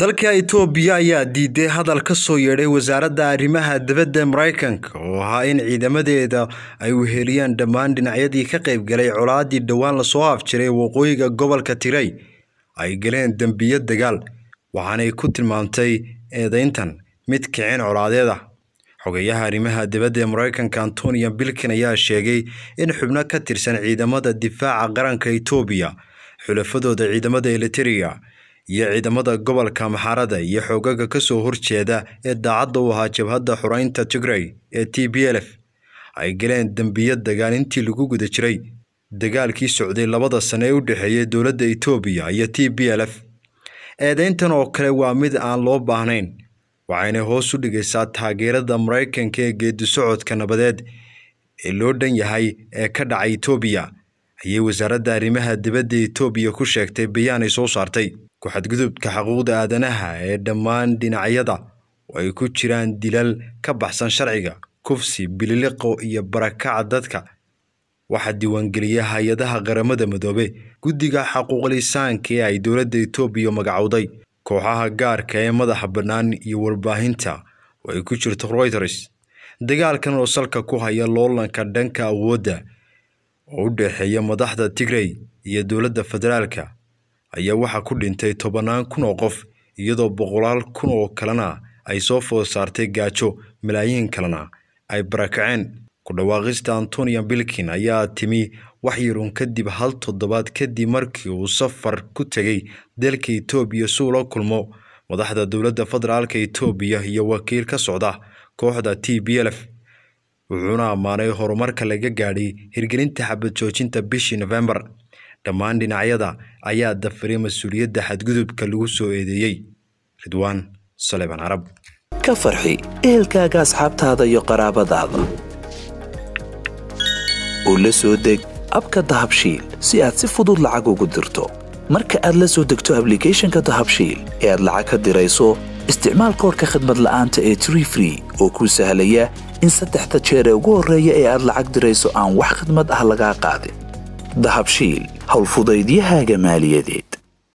dalka itoobiya ayaa diiday hadal ka soo yeedhay wasaaradda arrimaha dibadda maraykanka oo ahaa in ciidamadeeda ay weheliyaan dhammaan dhinacyadii ka qaybgalay colaaddii dhowaan lasoo afjiray waqooyiga gobolka tiray ay galeen dembiyo dagaal waxaanay ku tilmaamtay eedayntan mid kicin colaadeeda xogayaha arrimaha dibadda ee maraykanka antonio bilkin ayaa sheegay in xubno ka tirsan ciidamada difaaca qaranka itoobiya xulafadooda ciidamada eliteria iyo ciidamada gobolka maxaarada iyo xoogaga ka soo horjeeda ee daacadda u ahaa jabhadda xureynta tigrey ee t b l f ay galeen dembiyo dagaal intii lagu guda jiray dagaalkii socday labada sane ee u dhexeeyay dowladda etoobiya iyo t b l f eedayntan oo kale waa mid aan loo baahnayn waxayna hoos u dhigaysaa taageerada maraykanka ee geedi socodka nabadeed ee loo dhan yahay ee ka dhacay etoobiya ayay wasaaradda arrimaha dibadda etoobiya ku sheegtay bayaan ay soo saartay ku-xadgudubka xuquuqda aadanaha ee dhammaan dhinacyada oo ay ku jiraan dilal ka baxsan sharciga, kufsi, bililiqo iyo barakaca dadka, waxaa diiwaangeliya hay-adaha Qaramada midoobe Guddiga Xuquuqul ee ay dowladda etoobiya magacowday, kooxaha gaarka ee madaxa bannaan iyo warbaahinta oo ay ku jirto Reuters. Dagaalkan oo salka ku haya loolanka dhanka awoodda oo u dhexeeya madaxda tigrey iyo dowladda federaalka ayaa waxaa ku dhintay tobannaan kun oo qof iyadoo boqolaal kun oo kalena ay soo foosaartay gaajo malaayiin kalena ay barakaceen ku dhawaaqista antonia bilkin ayaa timi wax yarun kadib hal toddobaad kadib markii uu safar ku tegay dalka etoobiya si ula kulmo madaxda dowladda federaalka etoobiya iyo wakiil ka socda kooxda t b l f wuxuuna ammaanay horumarka laga gaadhay hirgelinta xabad joojinta bishii nofembar dhammaan dhinacyada ayaa dafiray mas-uuliyadda xadgudubka lagu soo eedeeyey ridwaan saleebaan carab ka farxi ehelkaaga asxaabtaada iyo qaraabadaada oo la soo deg abka dahabshiil si aad si fudud lacag ugu dirto marka aad la soo degto ablicathonka dahabshiil ee aad lacag ka dirayso isticmaal koorka khadmad la'aanta ee tree oo kuu sahlaya in saddexda jeer ee ugu horreeya ee aad lacag dirayso aan wax khadmad ah lagaa qaadin دهبشيل هەڵفودەی دی جمال دێت